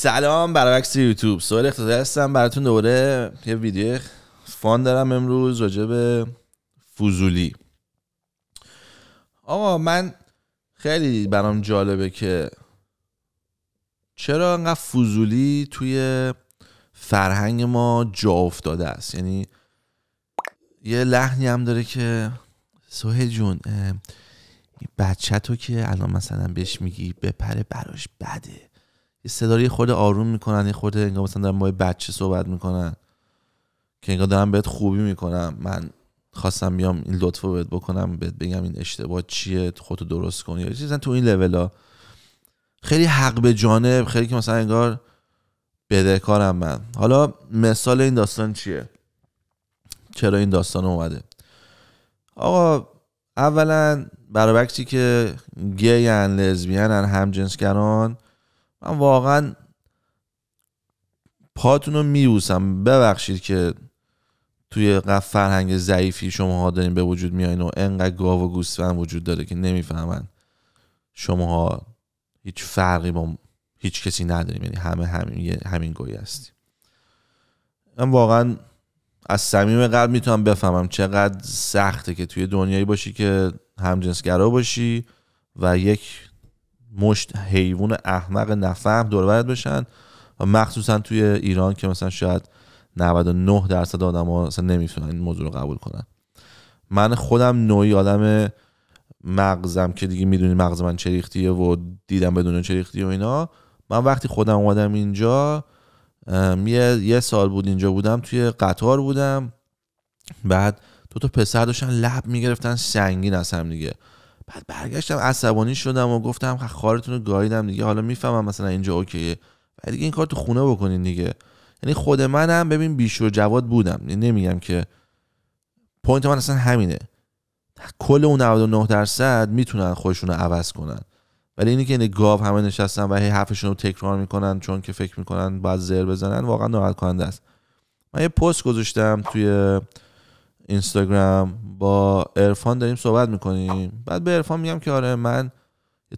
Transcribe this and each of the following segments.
سلام برعکس یوتیوب سوال اختصاری هستم براتون دوباره یه ویدیو فان دارم امروز راجع به فضولی آقا من خیلی برام جالبه که چرا انقدر فوزولی توی فرهنگ ما جا افتاده است یعنی یه لحنی هم داره که سوه جون بچه تو که الان مثلا بهش میگی بپره براش بده یه خود آروم میکنن یه خود انگار مثلا دارن با بچه صحبت میکنن که انگار دارم بهت خوبی میکنم من خواستم بیام این لطف رو بهت بکنم بهت بگم این اشتباه چیه خودتو درست کنی یا چیزن تو این ها خیلی حق به جانب خیلی که مثلا انگار بدهکارم من حالا مثال این داستان چیه چرا این داستان اومده آقا اولا برای که گیان جنس همجنسگران من واقعا پاتون رو میبوسم ببخشید که توی فرهنگ ضعیفی ها دارین به وجود میاین و انقدر گاو و گوسفند وجود داره که نمیفهمن شماها هیچ فرقی با هیچ کسی نداریم یعنی همه همین همین گویی هستیم من واقعا از صمیم قلب میتونم بفهمم چقدر سخته که توی دنیایی باشی که همجنسگرا باشی و یک مشت حیوان احمق نفهم برت بشن و مخصوصا توی ایران که مثلا شاید 99 درصد آدم ها این موضوع رو قبول کنن من خودم نوعی آدم مغزم که دیگه میدونی مغز من چریختیه و دیدم بدون چریختی و اینا من وقتی خودم اومدم اینجا یه،, سال بود اینجا بودم توی قطار بودم بعد دو تا پسر داشتن لب میگرفتن سنگین از هم دیگه بعد برگشتم عصبانی شدم و گفتم خب خارتون رو گاییدم دیگه حالا میفهمم مثلا اینجا اوکیه بعد دیگه این کار تو خونه بکنین دیگه یعنی خود منم ببین بیش و جواد بودم یعنی نمیگم که پوینت من اصلا همینه کل اون 99 درصد میتونن خودشون رو عوض کنن ولی اینی که این یعنی گاو همه نشستن و هی حرفشون رو تکرار میکنن چون که فکر میکنن باید زر بزنن واقعا ناراحت کننده است من یه پست گذاشتم توی اینستاگرام با ارفان داریم صحبت میکنیم بعد به ارفان میگم که آره من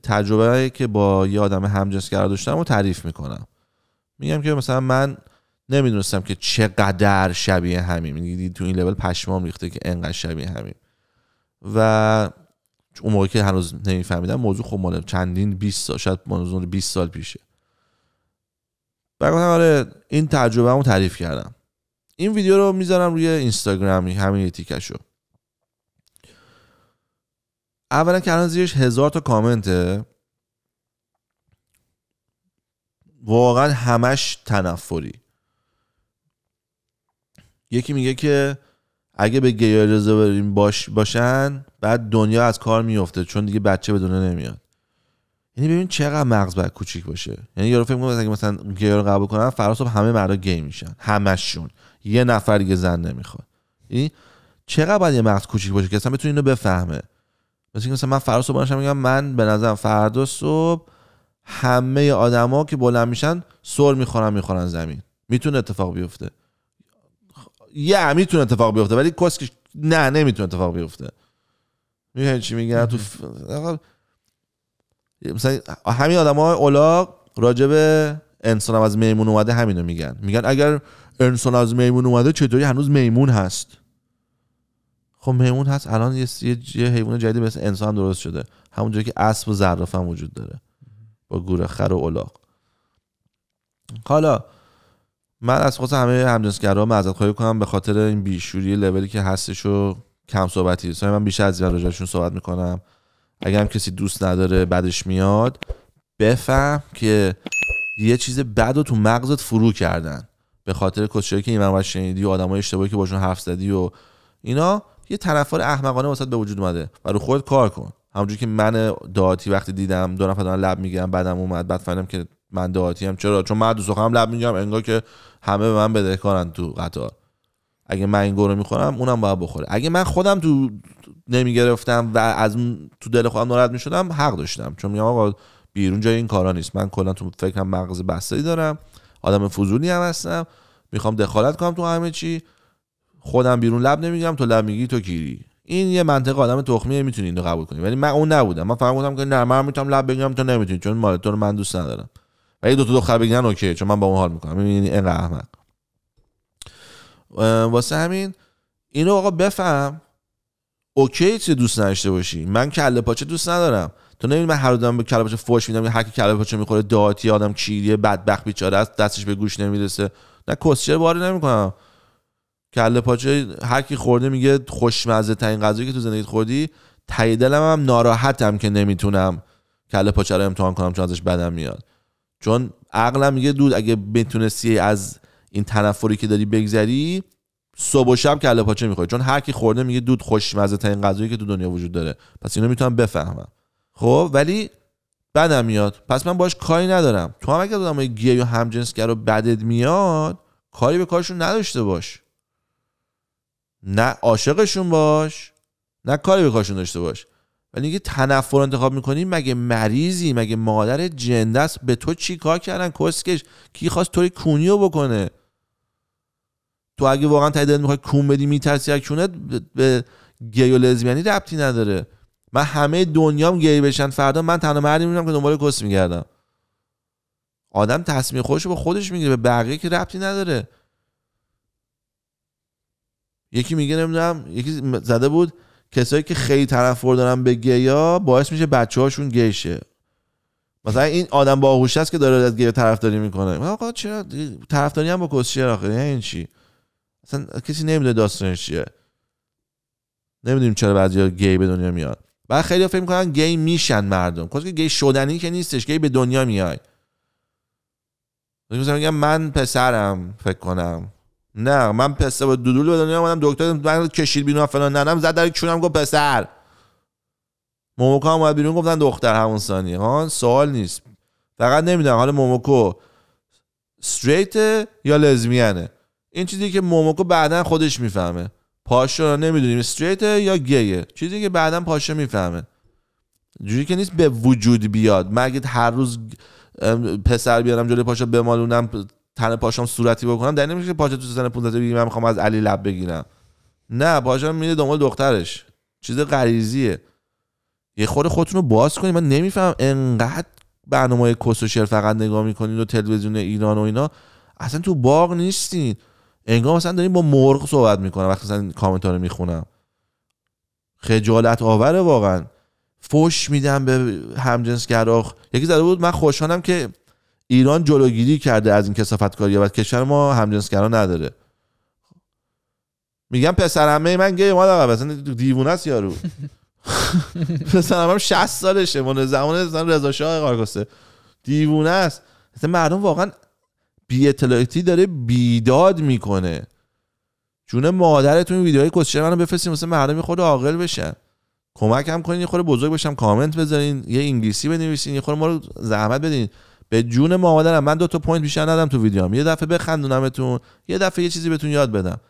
تجربه که با یه آدم همجنسگرا داشتم رو تعریف میکنم میگم که مثلا من نمیدونستم که چقدر شبیه همیم تو این لول پشمام ریخته که انقدر شبیه همیم و اون موقع که هنوز نمیفهمیدم موضوع خب مال چندین 20 سال شاید موضوع 20 سال پیشه بعد آره این تجربه رو تعریف کردم این ویدیو رو میذارم روی اینستاگرامی همین تیکشو اولا که الان زیرش هزار تا کامنته واقعا همش تنفری یکی میگه که اگه به گیا اجازه بریم باشن بعد دنیا از کار میفته چون دیگه بچه به دنیا نمیاد یعنی ببین چقدر مغز باید کوچیک باشه یعنی یارو فکر میکنه اگه مثلا گیا رو قبول کنن فردا همه مردا گی میشن همشون یه نفر یه زن نمیخواد این یعنی چقدر باید یه مغز کوچیک باشه که اصلا بتونه اینو بفهمه مثل اینکه مثلا من فردا صبح میگم من به نظرم فردا صبح همه آدما که بلند میشن سر میخورن میخورن زمین میتونه اتفاق بیفته یه میتونه اتفاق بیفته ولی کسکش نه نمیتونه اتفاق بیفته میگن چی میگن تو مثلا همین آدم های اولاق راجب انسان از میمون اومده همینو میگن میگن اگر انسان از میمون اومده چطوری هنوز میمون هست خب میمون هست الان یه, یه, یه حیوان جدید مثل انسان درست شده همونجوری که اسب و زرافه هم وجود داره با گوره خر و الاغ حالا من از خود همه همجنسگرا معذرت خواهی کنم به خاطر این بیشوری لولی که هستش و کم صحبتی سعی من بیشتر از این راجعشون صحبت میکنم اگر هم کسی دوست نداره بعدش میاد بفهم که یه چیز بد رو تو مغزت فرو کردن به خاطر کچه که این منبع شنیدی و آدمای اشتباهی که باشون حرف زدی و اینا یه تنفر احمقانه واسط به وجود اومده و رو خود کار کن همونجور که من دعاتی وقتی دیدم دو نفر لب میگم بعدم اومد بعد فهمیدم که من دعاتی هم چرا چون من دوست لب میگم انگار که همه به من بدهکارن تو قطار اگه من این گورو میخورم اونم باید بخوره اگه من خودم تو نمیگرفتم و از تو دل خودم ناراحت میشدم حق داشتم چون میگم آقا بیرون جای این کارا نیست من کلا تو فکرم مغز بسته دارم آدم فضولی هم هستم میخوام دخالت کنم تو همه چی خودم بیرون لب نمیگم تو لب میگی تو گیری این یه منطق آدم تخمیه میتونی اینو قبول کنی ولی من اون نبودم من فقط بودم که نه من میتونم لب بگم تو نمیتونی چون مال تو رو من دوست ندارم ولی دو تا دختر بگن اوکی چون من با اون حال میکنم میبینی این احمق واسه همین اینو آقا بفهم اوکی چه دوست نداشته باشی من کله پاچه دوست ندارم تو نمیدونی من هر دارم به کلباچه فوش میدم یا هر کی کلباچه میخوره داتی آدم کیریه بدبخت بیچاره است دستش به گوش نمیرسه نه کوسچر باری نمیکنم کله پاچه هر کی خورده میگه خوشمزه ترین غذایی که تو زندگیت خوردی ته دلم هم ناراحتم که نمیتونم کله پاچه رو امتحان کنم چون ازش بدم میاد چون عقلم میگه دود اگه بتونستی از این تنفری که داری بگذری صبح و شب کله پاچه میخوری چون هر کی خورده میگه دود خوشمزه ترین غذایی که تو دنیا وجود داره پس اینو میتونم بفهمم خب ولی بدم میاد پس من باش کاری ندارم تو هم اگه آدمای گیه یا همجنسگر رو بدت میاد کاری به کارشون نداشته باش نه عاشقشون باش نه کاری به کارشون داشته باش ولی اینکه تنفر انتخاب میکنی مگه مریضی مگه مادر جنده به تو چی کار کردن کسکش کی خواست توی کونیو بکنه تو اگه واقعا تایی میخوای کون بدی میترسی از به گی و لزبیانی ربطی نداره من همه دنیام گی بشن فردا من تنها مردی میشم که دنبال کس میگردم آدم تصمیم خودش با خودش میگیره به بقیه که ربطی نداره یکی میگه نمیدونم یکی زده بود کسایی که خیلی طرف دارن به گیا باعث میشه بچه هاشون گیشه مثلا این آدم باهوش است که داره از گیا طرفداری میکنه آقا چرا طرفداری هم با کسچه آخه یعنی این چی اصلا کسی نمیدونه داستانش چیه نمیدونیم چرا بعضیا گی به دنیا میاد و خیلی فکر میکنن گی میشن مردم خود خب که گی شدنی که نیستش گی به دنیا میای مثلا میگم من پسرم فکر کنم نه من پسر با دودول به دنیا اومدم دکتر من کشید بیرون فلان ننم زد در چونم گفت پسر موموکو هم اومد بیرون گفتن دختر همون ثانیه ها سوال نیست فقط نمیدونم حالا موموکو استریت یا لزمیانه این چیزی که موموکو بعدا خودش میفهمه رو نمیدونیم استریت یا گیه چیزی که بعدا پاشا میفهمه جوری که نیست به وجود بیاد مگه هر روز پسر بیارم جلوی پاشا بمالونم تن پاشام صورتی بکنم در نمیشه که پاشا تو سن 15 بگی من میخوام از علی لب بگیرم نه پاشا میره دنبال دخترش چیز غریزیه یه خود خودتون رو باز کنید من نمیفهم انقدر برنامه کس و فقط نگاه میکنید و تلویزیون ایران و اینا اصلا تو باغ نیستین انگار مثلا داریم با مرغ صحبت میکنم وقتی مثلا کامنت رو میخونم خجالت آوره واقعا فش میدم به گراخ یکی زده بود من خوشحالم که ایران جلوگیری کرده از این کسافت کاری و کشور ما گرا نداره میگم پسر همه من گه ما مثلا دیوونه است یارو پسر هم 60 سالشه منو زمان رضا شاه دیوونه است مثلا مردم واقعا بی اطلاعاتی داره بیداد میکنه جون مادرتون این ویدیوهای کوشش منو بفرستین واسه مردم خود عاقل بشن کمکم کنین یه خورده بزرگ بشم کامنت بذارین یه انگلیسی بنویسین یه خورده ما رو زحمت بدین به جون مادرم من دو تا پوینت بیشتر ندم تو ویدیوام یه دفعه بخندونمتون یه دفعه یه چیزی بهتون یاد بدم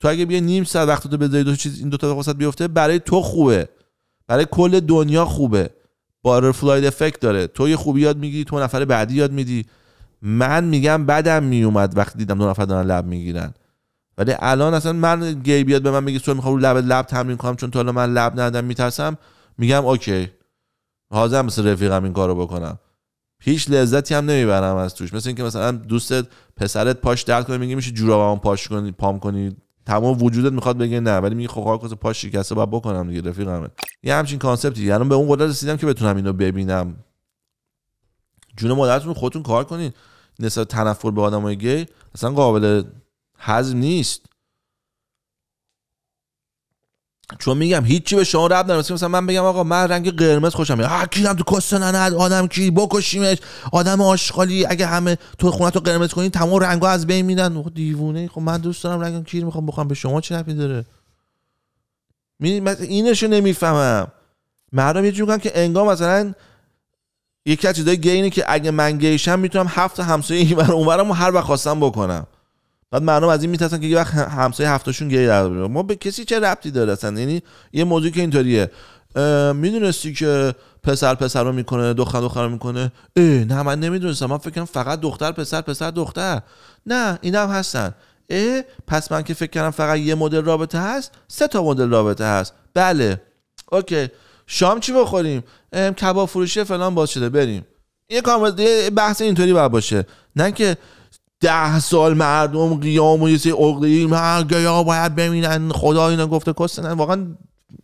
تو اگه بیا نیم ساعت وقت تو بذاری دو چیز این دو تا وسط بیفته برای تو خوبه برای کل دنیا خوبه فلاید افکت داره تو یه خوبی یاد میگیری تو نفر بعدی یاد میدی من میگم بدم میومد وقتی دیدم دو نفر دارن لب میگیرن ولی الان اصلا من گی بیاد به من میگه تو میخوام رو لب لب تمرین کنم چون تا الان من لب ندادم میترسم میگم اوکی حاضر مثل رفیقم این کارو بکنم هیچ لذتی هم نمیبرم از توش مثل اینکه مثلا دوستت پسرت پاش درد کنه میگه میشه جورابم پاش کنی پام کنی تمام وجودت میخواد بگه نه ولی میگه خب کس خب، پاش شکسته بعد بکنم دیگه رفیقمه یه همچین کانسپتی الان یعنی به اون قدرت رسیدم که بتونم اینو ببینم جون مادرتون خودتون کار کنین نسبت تنفر به آدمای گی اصلا قابل هضم نیست چون میگم هیچی به شما رب نداره مثلا من بگم آقا من رنگ قرمز خوشم میاد هر هم تو کس نه آدم کی بکشیمش آدم آشغالی اگه همه تو خونه تو قرمز کنی تمام رنگا از بین میدن دیوونه خب من دوست دارم رنگم کیر میخوام بخوام به شما چه نفی داره اینشو نمیفهمم مردم یه جوری که انگام مثلا یکی از چیزای گینه که اگه من گیشم میتونم هفت همسایه بر اونورم هر وقت خواستم بکنم بعد مردم از این میترسن که یه وقت همسایه هفتاشون گی در ما به کسی چه ربطی داره اصلا یعنی یه موضوعی که اینطوریه میدونستی که پسر پسر رو میکنه دختر دختر میکنه ای نه من نمیدونستم من فکرم فقط دختر پسر پسر دختر نه این هم هستن پس من که فکر کردم فقط یه مدل رابطه هست سه تا مدل رابطه هست بله اوکی شام چی بخوریم کباب فروشی فلان باز شده بریم یه کامل بحث اینطوری باید باشه نه که ده سال مردم قیام و یه سری ها گیا باید ببینن خدا اینا گفته نه واقعا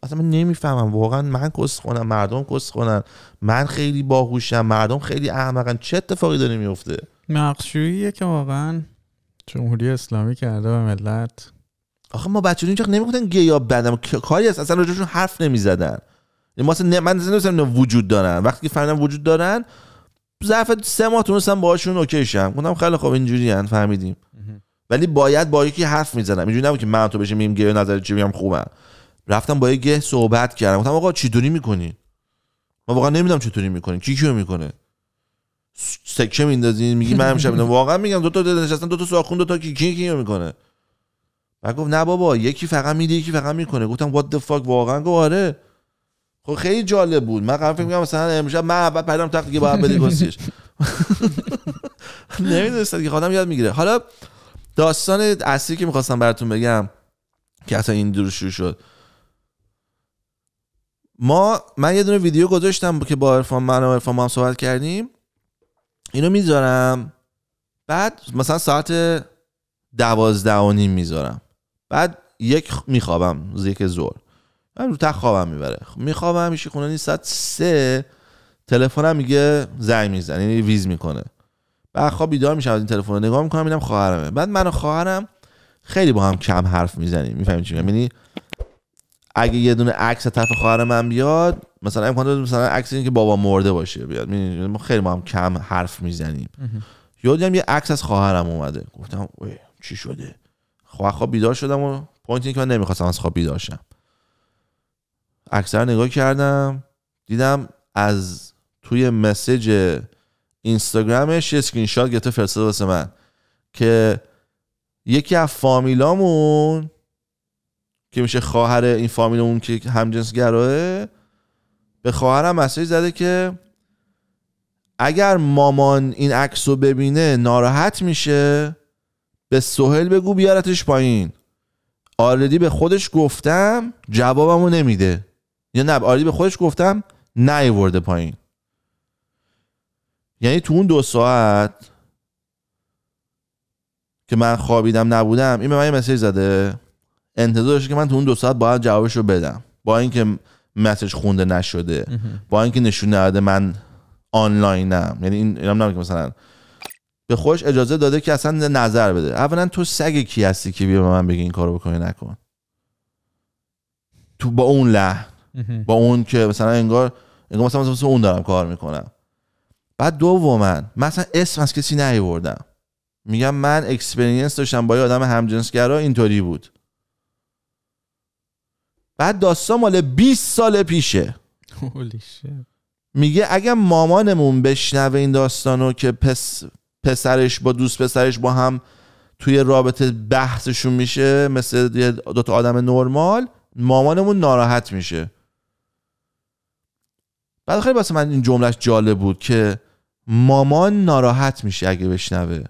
اصلا من نمیفهمم واقعا من کست خونم مردم کست خونن من خیلی باهوشم مردم خیلی احمقن چه اتفاقی داره میفته مقشوییه که واقعا جمهوری اسلامی کرده به ملت آخه ما بچه‌ها اینجا نمیگفتن گیا بدم کاری است اصلا راجعشون حرف نمیزدن یعنی ما اصلا من نمیدونم وجود دارن وقتی که فهمیدم وجود دارن ظرف سه ماه تونستم باهاشون اوکی شم گفتم خیلی خوب اینجوری فهمیدیم ولی باید با یکی حرف میزنم اینجوری نبود که من تو بشه میگم گه نظر چی میگم خوبه. رفتم با یکی صحبت کردم گفتم آقا دونی میکنی ما واقعا نمیدونم چطوری میکنی کی کیو میکنه سکه میندازین میگی من همیشه واقعا میگم دو تا نشستن دو تا ساخون دو تا کی کی کیو میکنه بعد گفت نه بابا یکی فقط میده یکی فقط میکنه گفتم وات دی فاک واقعا گفت آره خب خیلی جالب بود من قرار فکر مثلا امشب من اول پدرم تخت دیگه باید بده گسیش نمیدونستم که خودم یاد میگیره حالا داستان اصلی که میخواستم براتون بگم که اصلا این دور شروع شد ما من یه دونه ویدیو گذاشتم که با ارفان من و ارفان ما هم صحبت کردیم اینو میذارم بعد مثلا ساعت دوازده و نیم میذارم بعد یک میخوابم یک زور من رو تخت خوابم میبره خب، میخوابم میشه خونه نیست ساعت سه تلفنم میگه زنگ میزنه یعنی ویز میکنه بعد خواب بیدار میشم از این تلفن رو نگاه میکنم میبینم خواهرمه بعد من و خواهرم خیلی با هم کم حرف میزنیم میفهمی چی یعنی اگه یه دونه عکس از طرف خواهر من بیاد مثلا امکان داره مثلا عکس این که بابا مرده باشه بیاد یعنی ما خیلی با هم کم حرف میزنیم یادم یه عکس از خواهرم اومده گفتم وای چی شده خواهر خب، خواب بیدار شدم و پوینت که من نمیخواستم از خواب بیدار شم اکثر نگاه کردم دیدم از توی مسیج اینستاگرامش یه اسکرین شات گرفته فرستاده واسه من که یکی از فامیلامون که میشه خواهر این فامیلمون که گراهه به خواهرم مسیج زده که اگر مامان این عکس رو ببینه ناراحت میشه به سهل بگو بیارتش پایین آردی به خودش گفتم جوابمو نمیده یا نه آردی به خودش گفتم نیورده پایین یعنی تو اون دو ساعت که من خوابیدم نبودم این به من یه مسیج زده داشته که من تو اون دو ساعت باید جوابش رو بدم با اینکه مسیج خونده نشده با اینکه نشون نداده من آنلاینم یعنی این اینم نمیگه مثلا به خوش اجازه داده که اصلا نظر بده اولا تو سگ کی هستی که بیا به من بگی این کارو بکنی نکن تو با اون لحن با اون که مثلا انگار انگار مثلا مثلا اون دارم کار میکنم بعد دوما من مثلا اسم از کسی نیوردم میگم من اکسپرینس داشتم با یه آدم همجنسگرا اینطوری بود بعد داستان مال 20 سال پیشه میگه اگه مامانمون بشنوه این داستانو که پسرش با دوست پسرش با هم توی رابطه بحثشون میشه مثل دوتا آدم نرمال مامانمون ناراحت میشه بعد خیلی واسه من این جملهش جالب بود که مامان ناراحت میشه اگه بشنوه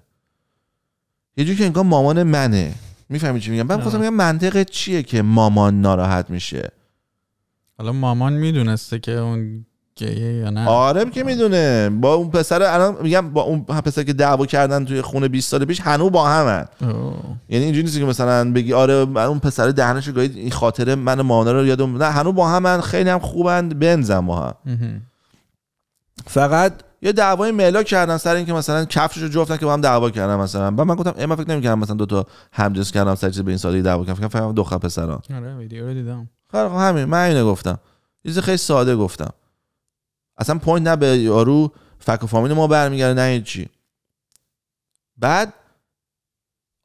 یه جوری که انگار مامان منه میفهمی چی میگم من خواستم میگم منطق چیه که مامان ناراحت میشه حالا مامان میدونسته که اون یا نه آره که میدونه با اون پسر الان میگم با اون پسر که دعوا کردن توی خونه 20 سال پیش هنوز با همن یعنی اینجوری نیست که مثلا بگی آره من اون پسر دهنش گایید این خاطره من مانا رو یادم نه هنوز با همن خیلی هم خوبن بنزن با هم فقط یه دعوای ملا کردن سر اینکه مثلا کفشش رو جفتن که با هم دعوا کردن مثلا با من گفتم اما من فکر نمی‌کردم مثلا دو تا همجنس کردم سر چیز به این سادگی دعوا کردن فکر کردم دو خ پسرا آره ویدیو رو دیدم خب, خب، همین من اینو گفتم چیز خیلی ساده گفتم اصلا پوینت نه به یارو فک و فامیل ما برمیگرده نه چی بعد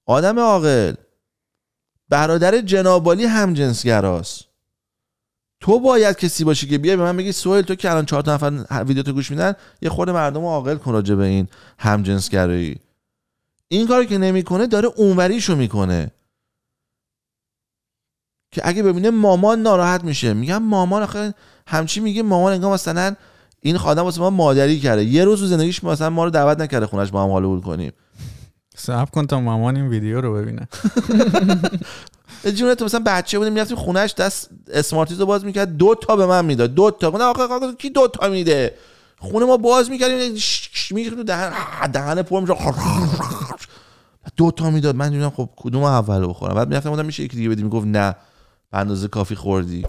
آدم عاقل برادر جنابالی هم جنسگراست تو باید کسی باشی که بیای به من بگی سویل تو که الان چهار تا نفر ویدیو گوش میدن یه خود مردم عاقل کن راجع به این همجنسگرایی این کاری که نمیکنه داره اونوریشو میکنه که اگه ببینه مامان ناراحت میشه میگم مامان آخه همچی میگه مامان انگار مثلا این خادم واسه ما مادری کرده یه روز تو زندگیش مثلا ما رو دعوت نکرده خونش با هم حال کنیم صبر کن تا مامان این ویدیو رو ببینه جونه تو مثلا بچه بودیم میرفتیم خونش دست اسمارتیز رو باز میکرد دو تا به من میداد دو تا نه آقا کی دو تا میده خونه ما باز میکردیم یعنی میگه دهن دهن پر دو تا میداد من دیدم خب کدوم اول بخورم بعد میرفتم بودم میشه یکی دیگه بدیم میگفت نه به اندازه کافی خوردی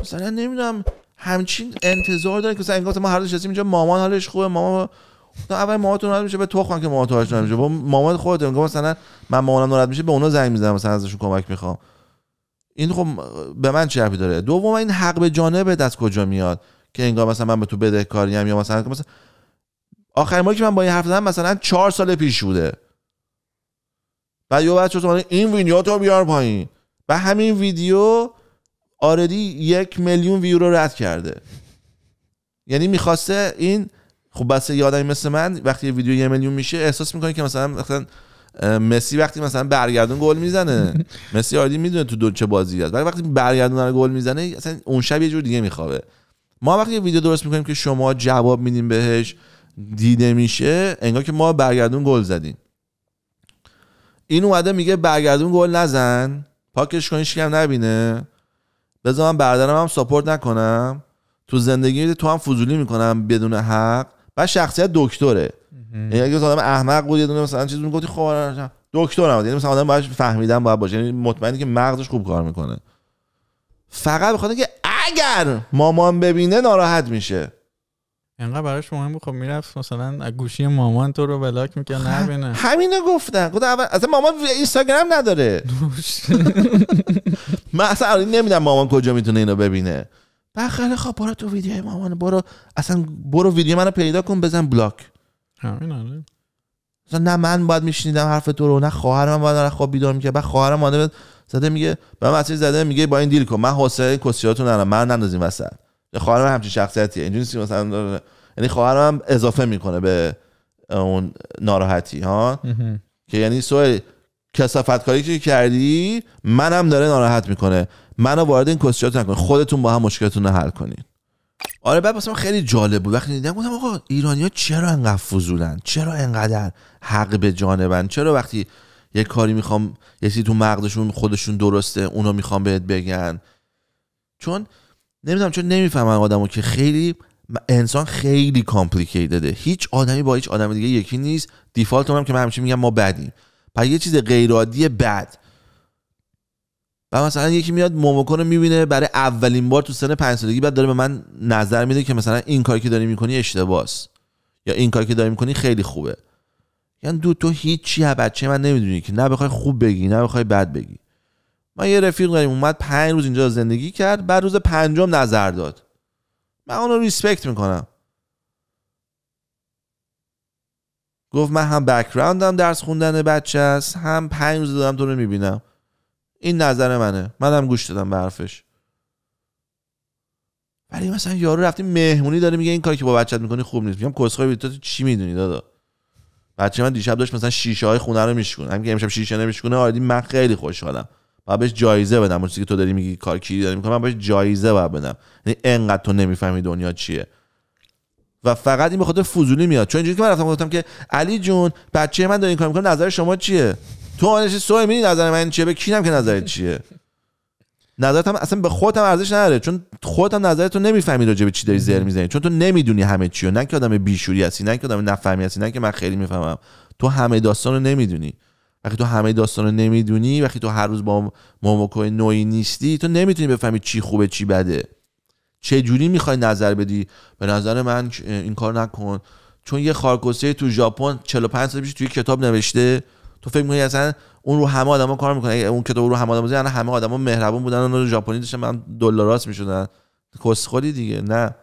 مثلا نمیدونم همچین انتظار داره که مثلا انگار ما هر دوش اینجا مامان حالش خوبه مامان اول ماماتون ناراحت میشه به تو خوان که مامان حالش نمیشه با مامان خودت انگار مثلا من مامانم ناراحت میشه به اونا زنگ میزنم مثلا ازشون کمک میخوام این خب به من چه داره دوم این حق به جانب از کجا میاد که انگار مثلا من به تو بدهکاریم یا مثلا مثلا آخرین باری که من با این حرف زدم مثلا چهار سال پیش بوده بعد یه بچه این ویدیو تو بیار پایین و همین ویدیو آردی یک میلیون ویو رو رد کرده یعنی میخواسته این خب بس یادم مثل من وقتی یه ویدیو یه میلیون میشه احساس میکنه که مثلا مثلا مسی وقتی مثلا برگردون گل میزنه مسی آردی میدونه تو دو چه بازی هست ولی وقتی برگردون رو گل میزنه اصلا اون شب یه جور دیگه میخوابه ما وقتی یه ویدیو درست میکنیم که شما جواب میدیم بهش دیده میشه انگار که ما برگردون گل زدیم این اومده میگه برگردون گل نزن پاکش کنیش کم نبینه بذار من برادرم هم ساپورت نکنم تو زندگی تو هم فضولی میکنم بدون حق بعد شخصیت دکتره یعنی اگه آدم احمق بود یه دونه مثلا چیز میگفتی خب آره، آره، آره. دکترم یعنی مثلا آدم باید فهمیدن باید باشه یعنی مطمئنی که مغزش خوب کار میکنه فقط بخواده که اگر مامان ببینه ناراحت میشه اینقدر براش مهم بود خب میرفت مثلا از گوشی مامان تو رو بلاک میکرد خب، نبینه همینو گفتن گفت اول اصلا مامان اینستاگرام نداره من اصلا نمیدم مامان کجا میتونه اینو ببینه بخره خب برو تو ویدیو مامان برو اصلا برو ویدیو منو پیدا کن بزن بلاک همین آره نه من باید میشنیدم حرف تو رو نه خواهرم باید نه خواب بیدار میگه بعد خواهرم اومده زده میگه به من زده میگه با این دیل کن من حوصله کسیاتو ندارم من نندازین وسط خواهرم همچین شخصیتیه اینجوری مثلا یعنی خواهرم اضافه میکنه به اون ناراحتی ها که یعنی سوال کسافت کاری که کردی منم داره ناراحت میکنه منو وارد این کسیات نکنید خودتون با هم مشکلتون رو حل کنین آره بعد واسه خیلی جالب بود وقتی دیدم گفتم آقا ها چرا انقدر فضولن چرا انقدر حق به جانبن چرا وقتی یه کاری میخوام یه تو مغزشون خودشون درسته اونو میخوام بهت بگن چون نمیدونم چون نمیفهمن آدمو که خیلی انسان خیلی کامپلیکیتده هیچ آدمی با هیچ آدم دیگه یکی نیست دیفالت هم که من همیشه میگم ما بدیم پر یه چیز غیرعادی بد و مثلا یکی میاد موموکو رو میبینه برای اولین بار تو سن پنج سالگی بعد داره به من نظر میده که مثلا این کاری که داری میکنی اشتباس یا این کاری که داری میکنی خیلی خوبه یعنی دو تو هیچی ها بچه من نمیدونی که نه بخوای خوب بگی نه بخوای بد بگی من یه رفیق داریم اومد پنج روز اینجا زندگی کرد بعد روز پنجم نظر داد من اون رو ریسپکت میکنم گفت من هم بکراندم درس خوندن بچه هست هم پنج روز دادم تو رو میبینم این نظر منه منم گوش دادم به حرفش ولی مثلا یارو رفتی مهمونی داره میگه این کاری که با بچت میکنی خوب نیست میگم کسخای تو چی میدونی دادا بچه من دیشب داشت مثلا شیشه های خونه رو میشکونه هم که امشب شیشه نمیشکونه آردی من خیلی خوشحالم و بهش جایزه بدم اون که تو داری میگی کار کیری داری میکنه من بهش جایزه باید بدم یعنی انقدر تو نمیفهمی دنیا چیه و فقط این به خاطر فضولی میاد چون اینجوری که من رفتم گفتم که علی جون بچه من داره این کار میکنه نظر شما چیه تو آنش سوی می نظر من چیه به کینم که نظر چیه نظرت هم اصلا به خودم ارزش نداره چون خودت هم رو نمیفهمی راجع به چی داری زر میزنی چون تو نمیدونی همه چی و نه که آدم بیشوری هستی نه که آدم نفهمی هستی نه که من خیلی میفهمم تو همه داستان رو نمیدونی وقتی تو همه داستان رو نمیدونی وقتی تو هر روز با موموکو نوعی نیستی تو نمیتونی بفهمی چی خوبه چی بده چه جوری میخوای نظر بدی به نظر من این کار نکن چون یه خارکوسه تو ژاپن 45 سال پیش توی کتاب نوشته تو فکر می‌کنی اصلا اون رو همه آدما کار میکنه اون کتاب رو همه آدما یعنی همه آدما مهربون بودن اون ژاپنی داشتن من دلاراس میشدن کسخوری دیگه نه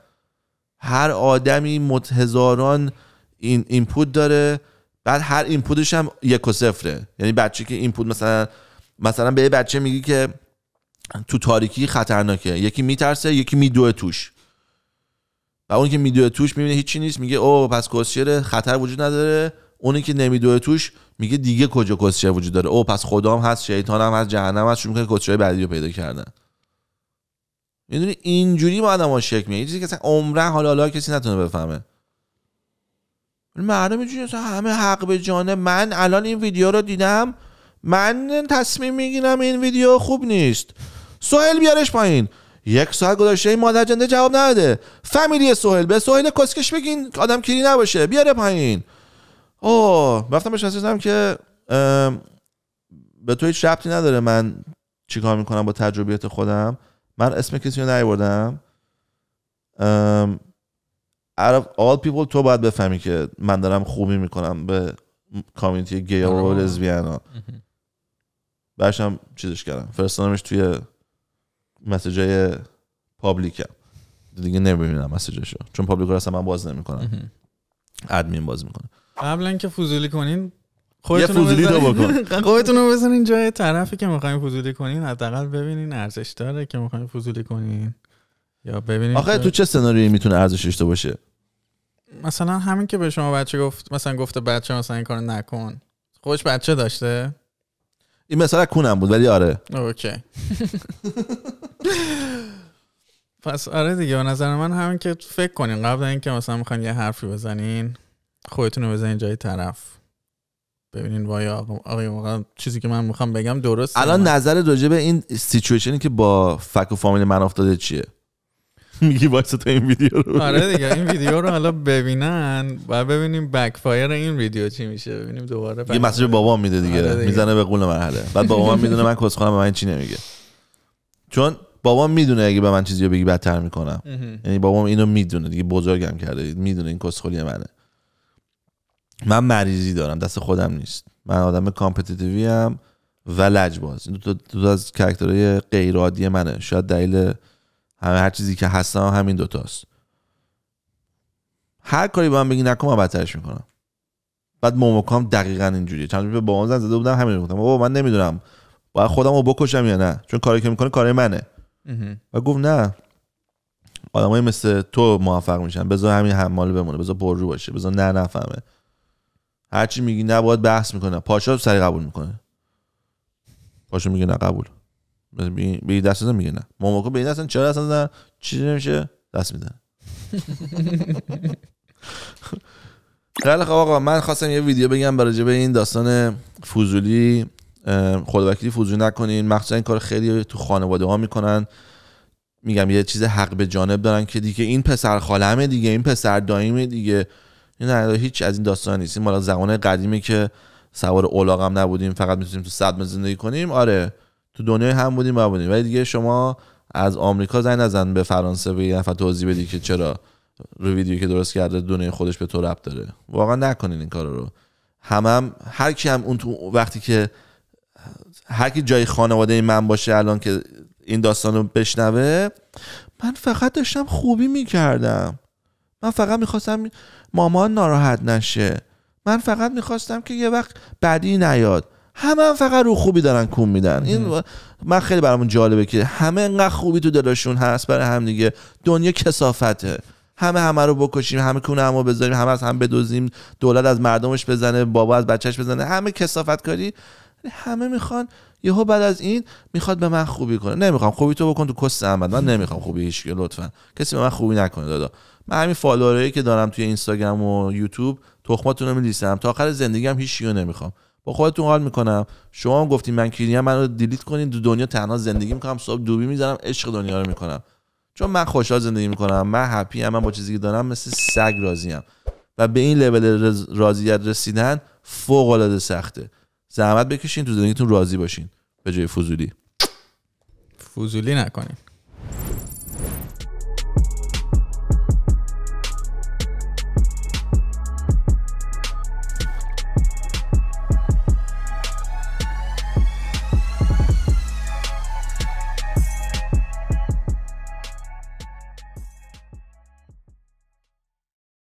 هر آدمی مت هزاران این اینپوت داره بعد هر اینپوتش هم یک و صفره یعنی بچه که اینپوت مثلا مثلا به بچه میگی که تو تاریکی خطرناکه یکی میترسه یکی میدوه توش و اون که میدوه توش میبینه هیچی نیست میگه او پس کسیر خطر وجود نداره اونی که نمیدوه توش میگه دیگه کجا کسیر وجود داره او پس خدام هست هم هست جهنم هست چون میکنه کسشر بعدی رو پیدا کردن میدونی اینجوری ما آدم شک میگه چیزی که عمره حالا حالا کسی نتونه بفهمه مردم اینجوری همه حق به جانه من الان این ویدیو رو دیدم من تصمیم میگیرم این ویدیو خوب نیست سوهل بیارش پایین یک ساعت گذاشته این مادر جنده جواب نده فامیلی سوهل به سوهل کسکش بگین آدم کیری نباشه بیاره پایین اوه رفتم بهش که به تو هیچ ربطی نداره من چیکار میکنم با تجربیت خودم من اسم کسی رو نیاوردم out of تو باید بفهمی که من دارم خوبی میکنم به کامیونیتی گیا و لزبیانا چیزش کردم فرستانمش توی پابلیک پابلیکم دیگه نمیبینم مسیجاشو چون پابلیک رو اصلا من باز نمیکنم ادمین باز میکنه قبلا که فضولی کنین خودتون فضولی رو بکن خودتون رو بزنین جای طرفی که میخواین فوزولی کنین حداقل ببینین ارزش داره که میخواین فوزولی کنین یا ببینین آخه تو چه سناریویی میتونه ارزش داشته باشه مثلا همین که به شما بچه گفت مثلا گفته بچه مثلا این کار نکن خوش بچه داشته این مثال کونم بود ولی آره اوکی پس آره دیگه به نظر من همین که فکر کنین قبل اینکه مثلا میخواین یه حرفی بزنین خودتون رو بزنین جای طرف ببینین وای آقا واقعا چیزی که من میخوام بگم درست الان نظر راجع به این سیچویشنی که با فک و فامیل من افتاده چیه میگی تا این ویدیو رو آره دیگه این ویدیو رو حالا ببینن و ببینیم بکفایر فایر این ویدیو چی میشه ببینیم دوباره یه مسیج بابام میده دیگه, آره میزنه به قول مرحله بعد بابام میدونه من کس به من چی نمیگه چون بابام میدونه اگه به من چیزی رو بگی بدتر میکنم یعنی بابام اینو میدونه دیگه بزرگم کرده میدونه این کسخلی منه من مریضی دارم دست خودم نیست من آدم کامپتیتیوی هم و لجباز این دو, تا دو از کرکترهای غیرعادی منه شاید دلیل همه هر چیزی که هستم همین دوتاست هر کاری به من بگی نکن من بدترش میکنم بعد موموکام دقیقا اینجوریه چند به با زن زده بودم همین گفتم بابا من نمیدونم باید خودم رو بکشم یا نه چون کاری که میکنه کاری منه و گفت نه آدمای مثل تو موفق میشن بذار همین حمال بمونه بذار رو باشه بذار نه نفهمه هرچی میگی نه باید بحث میکنه پاشا سری قبول میکنه پاشا میگه نه قبول به دست میگه نه موقع به دست چرا دست نه چیزی نمیشه دست میدن خیلی خب آقا من خواستم یه ویدیو بگم برای به این داستان فوزولی خودوکیلی فوزولی نکنین مخصوصا این کار خیلی تو خانواده ها میکنن میگم یه چیز حق به جانب دارن که دیگه این پسر خالمه دیگه این پسر دایمه دیگه این هیچ از این داستان نیست این مال زمان قدیمی که سوار اولاغم نبودیم فقط میتونیم تو صدمه زندگی کنیم آره تو دنیای هم بودیم و بودیم ولی دیگه شما از آمریکا زنگ نزن به فرانسه به یه نفر توضیح بدی که چرا رو ویدیو که درست کرده دنیای خودش به تو رب داره واقعا نکنین این کار رو هم, هم هر کی هم اون تو وقتی که هر کی جای خانواده من باشه الان که این داستان رو بشنوه من فقط داشتم خوبی میکردم من فقط میخواستم مامان ناراحت نشه من فقط میخواستم که یه وقت بدی نیاد همه هم فقط رو خوبی دارن کون میدن این من خیلی برامون جالبه که همه انقدر خوبی تو دلشون هست برای هم دیگه دنیا کسافته همه همه رو بکشیم همه کونه همو بذاریم همه از هم بدوزیم دولت از مردمش بزنه بابا از بچهش بزنه همه کسافت کاری همه میخوان یهو بعد از این میخواد به من خوبی کنه نمیخوام خوبی تو بکن تو کس احمد من نمیخوام خوبی هیچ لطفا کسی به من خوبی نکنه دادا من همین فالوورایی که دارم توی اینستاگرام و یوتیوب تخماتون رو میلیسم تا آخر زندگیم هیچ نمیخوام با خودتون حال میکنم شما هم گفتین من کیریم منو دیلیت کنین دو دنیا تنها زندگی میکنم صبح دوبی میزنم عشق دنیا رو میکنم چون من خوشحال زندگی میکنم من هپی ام من با چیزی که دارم مثل سگ راضیم و به این لول راضیت رسیدن فوق العاده سخته زحمت بکشین تو زندگیتون راضی باشین به جای فضولی فضولی نکنین